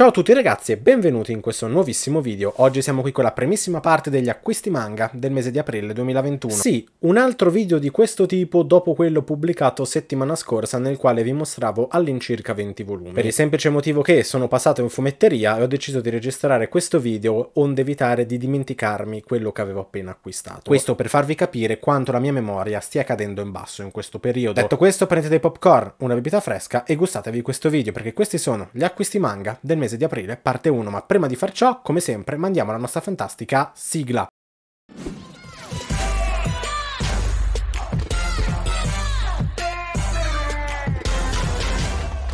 Ciao a tutti ragazzi e benvenuti in questo nuovissimo video. Oggi siamo qui con la primissima parte degli acquisti manga del mese di aprile 2021. Sì, un altro video di questo tipo dopo quello pubblicato settimana scorsa nel quale vi mostravo all'incirca 20 volumi. Per il semplice motivo che sono passato in fumetteria e ho deciso di registrare questo video onde evitare di dimenticarmi quello che avevo appena acquistato. Questo per farvi capire quanto la mia memoria stia cadendo in basso in questo periodo. Detto questo prendete dei popcorn, una bibita fresca e gustatevi questo video perché questi sono gli acquisti manga del mese mese di aprile, parte 1, ma prima di far ciò, come sempre, mandiamo la nostra fantastica sigla.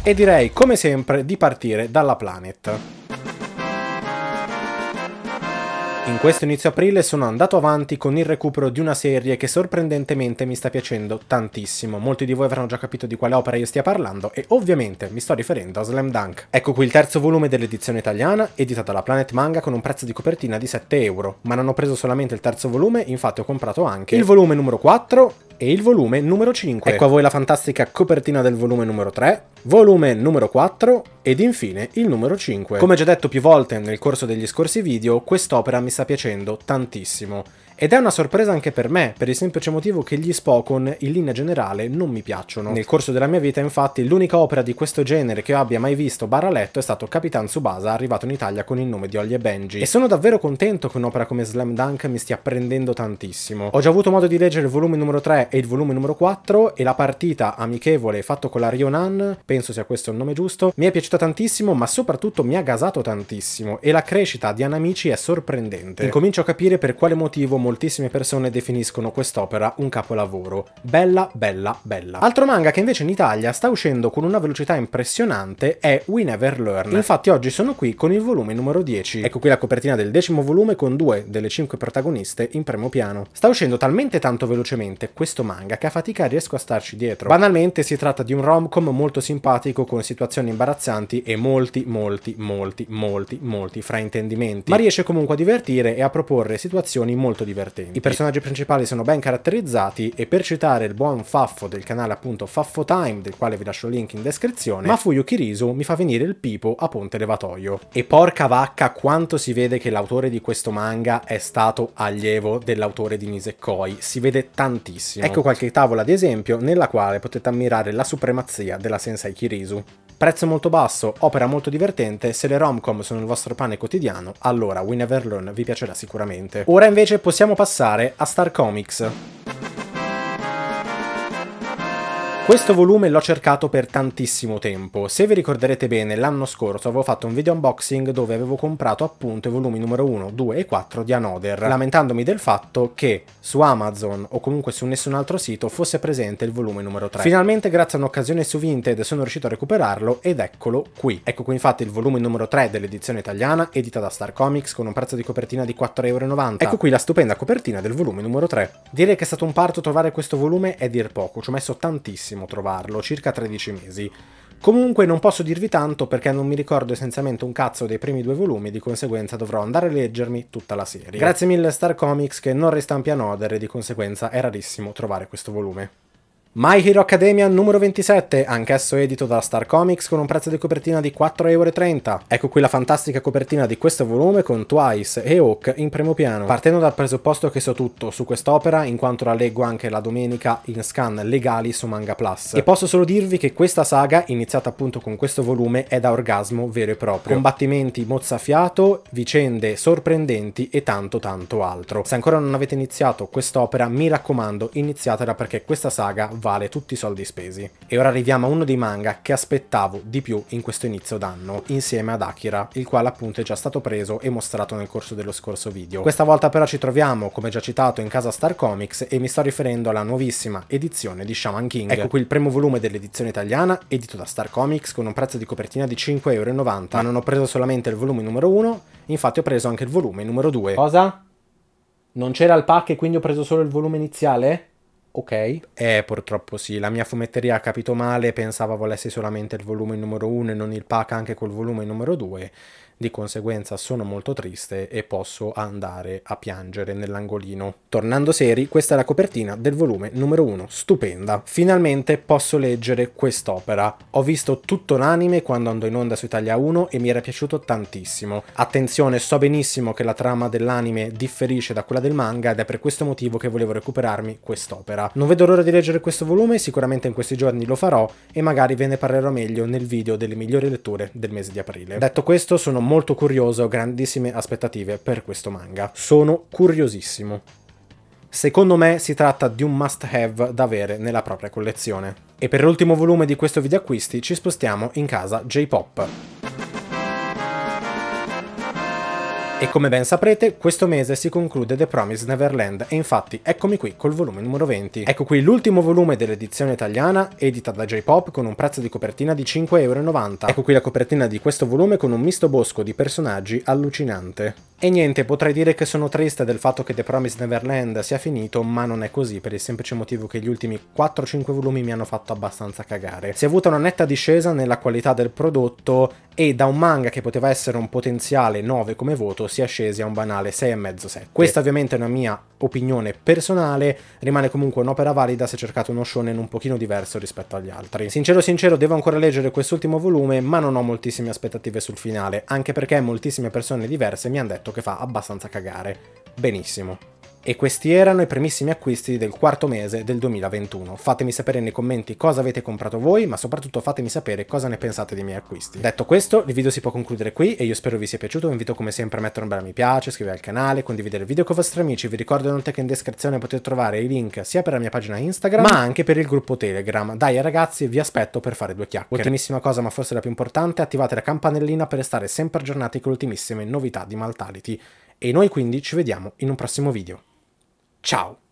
E direi, come sempre, di partire dalla Planet. In questo inizio aprile sono andato avanti con il recupero di una serie che sorprendentemente mi sta piacendo tantissimo. Molti di voi avranno già capito di quale opera io stia parlando e ovviamente mi sto riferendo a Slam Dunk. Ecco qui il terzo volume dell'edizione italiana, editata da Planet Manga con un prezzo di copertina di 7 euro. Ma non ho preso solamente il terzo volume, infatti ho comprato anche il volume numero 4 e il volume numero 5. Ecco a voi la fantastica copertina del volume numero 3, volume numero 4 ed infine il numero 5. Come già detto più volte nel corso degli scorsi video, quest'opera mi sta piacendo tantissimo ed è una sorpresa anche per me, per il semplice motivo che gli Spokon in linea generale non mi piacciono. Nel corso della mia vita infatti l'unica opera di questo genere che io abbia mai visto barra letto è stato Capitan Subasa, arrivato in Italia con il nome di Ollie e Benji. E sono davvero contento che un'opera come Slam Dunk mi stia prendendo tantissimo. Ho già avuto modo di leggere il volume numero 3 e il volume numero 4 e la partita amichevole fatto con la Rionan, penso sia questo il nome giusto, mi è piaciuta tantissimo ma soprattutto mi ha gasato tantissimo e la crescita di Anamichi è sorprendente. Incomincio a capire per quale motivo moltissime persone definiscono quest'opera un capolavoro. Bella, bella, bella. Altro manga che invece in Italia sta uscendo con una velocità impressionante è We Never Learn. Infatti oggi sono qui con il volume numero 10. Ecco qui la copertina del decimo volume con due delle cinque protagoniste in primo piano. Sta uscendo talmente tanto velocemente questo manga che a fatica riesco a starci dietro. Banalmente si tratta di un rom-com molto simpatico con situazioni imbarazzanti e molti, molti, molti, molti, molti fraintendimenti, ma riesce comunque a divertire e a proporre situazioni molto diverse divertenti. I personaggi principali sono ben caratterizzati e per citare il buon Faffo del canale appunto Faffo Time, del quale vi lascio il link in descrizione, Mafuyu Kirisu mi fa venire il pipo a Ponte Levatoio. E porca vacca quanto si vede che l'autore di questo manga è stato allievo dell'autore di Nisekoi, si vede tantissimo. Ecco qualche tavola di esempio nella quale potete ammirare la supremazia della Sensei Kirisu. Prezzo molto basso, opera molto divertente, se le romcom sono il vostro pane quotidiano, allora Win Everlone vi piacerà sicuramente. Ora invece possiamo passare a Star Comics. Questo volume l'ho cercato per tantissimo tempo, se vi ricorderete bene l'anno scorso avevo fatto un video unboxing dove avevo comprato appunto i volumi numero 1, 2 e 4 di Another, lamentandomi del fatto che su Amazon o comunque su nessun altro sito fosse presente il volume numero 3. Finalmente grazie a un'occasione su Vinted sono riuscito a recuperarlo ed eccolo qui. Ecco qui infatti il volume numero 3 dell'edizione italiana edita da Star Comics con un prezzo di copertina di 4,90€. Ecco qui la stupenda copertina del volume numero 3. Direi che è stato un parto trovare questo volume è dir poco, ci ho messo tantissimo tardissimo trovarlo, circa 13 mesi. Comunque non posso dirvi tanto perché non mi ricordo essenzialmente un cazzo dei primi due volumi, di conseguenza dovrò andare a leggermi tutta la serie. Grazie mille Star Comics che non ristampia Noder e di conseguenza è rarissimo trovare questo volume. My Hero Academia numero 27, anch'esso edito da Star Comics con un prezzo di copertina di 4,30€. Ecco qui la fantastica copertina di questo volume con Twice e Hawk in primo piano. Partendo dal presupposto che so tutto su quest'opera, in quanto la leggo anche la domenica in scan legali su Manga Plus. E posso solo dirvi che questa saga, iniziata appunto con questo volume, è da orgasmo vero e proprio. Combattimenti mozzafiato, vicende sorprendenti e tanto tanto altro. Se ancora non avete iniziato quest'opera, mi raccomando, iniziatela perché questa saga va vale tutti i soldi spesi. E ora arriviamo a uno dei manga che aspettavo di più in questo inizio d'anno, insieme ad Akira, il quale appunto è già stato preso e mostrato nel corso dello scorso video. Questa volta però ci troviamo, come già citato, in casa Star Comics e mi sto riferendo alla nuovissima edizione di Shaman King. Ecco qui il primo volume dell'edizione italiana, edito da Star Comics, con un prezzo di copertina di 5,90€, ma non ho preso solamente il volume numero 1, infatti ho preso anche il volume numero 2. Cosa? Non c'era il pack e quindi ho preso solo il volume iniziale? ok. Eh, purtroppo sì, la mia fumetteria ha capito male, pensava volesse solamente il volume numero 1 e non il pack anche col volume numero 2. Di conseguenza sono molto triste e posso andare a piangere nell'angolino. Tornando seri, questa è la copertina del volume numero 1, stupenda. Finalmente posso leggere quest'opera. Ho visto tutto l'anime quando andò in onda su Italia 1 e mi era piaciuto tantissimo. Attenzione, so benissimo che la trama dell'anime differisce da quella del manga ed è per questo motivo che volevo recuperarmi quest'opera. Non vedo l'ora di leggere questo volume, sicuramente in questi giorni lo farò e magari ve ne parlerò meglio nel video delle migliori letture del mese di aprile. Detto questo sono molto curioso, ho grandissime aspettative per questo manga. Sono curiosissimo. Secondo me si tratta di un must have da avere nella propria collezione. E per l'ultimo volume di questo video acquisti ci spostiamo in casa J-Pop. E come ben saprete, questo mese si conclude The Promised Neverland e infatti eccomi qui col volume numero 20. Ecco qui l'ultimo volume dell'edizione italiana, edita da J-Pop con un prezzo di copertina di 5,90€. Ecco qui la copertina di questo volume con un misto bosco di personaggi allucinante. E niente, potrei dire che sono triste del fatto che The Promised Neverland sia finito, ma non è così, per il semplice motivo che gli ultimi 4-5 volumi mi hanno fatto abbastanza cagare. Si è avuta una netta discesa nella qualità del prodotto e da un manga che poteva essere un potenziale 9 come voto si è scesi a un banale 6,5-7. Questa ovviamente è una mia opinione personale, rimane comunque un'opera valida se cercate uno shonen un pochino diverso rispetto agli altri. Sincero sincero, devo ancora leggere quest'ultimo volume, ma non ho moltissime aspettative sul finale, anche perché moltissime persone diverse mi hanno detto che fa abbastanza cagare. Benissimo. E questi erano i primissimi acquisti del quarto mese del 2021. Fatemi sapere nei commenti cosa avete comprato voi, ma soprattutto fatemi sapere cosa ne pensate dei miei acquisti. Detto questo, il video si può concludere qui e io spero vi sia piaciuto. Vi invito come sempre a mettere un bel mi piace, iscrivervi al canale, condividere il video con i vostri amici. Vi ricordo inoltre che in descrizione potete trovare i link sia per la mia pagina Instagram, ma anche per il gruppo Telegram. Dai ragazzi, vi aspetto per fare due chiacchiere. Ultimissima cosa, ma forse la più importante, attivate la campanellina per restare sempre aggiornati con le ultimissime novità di Maltality. E noi quindi ci vediamo in un prossimo video. Ciao!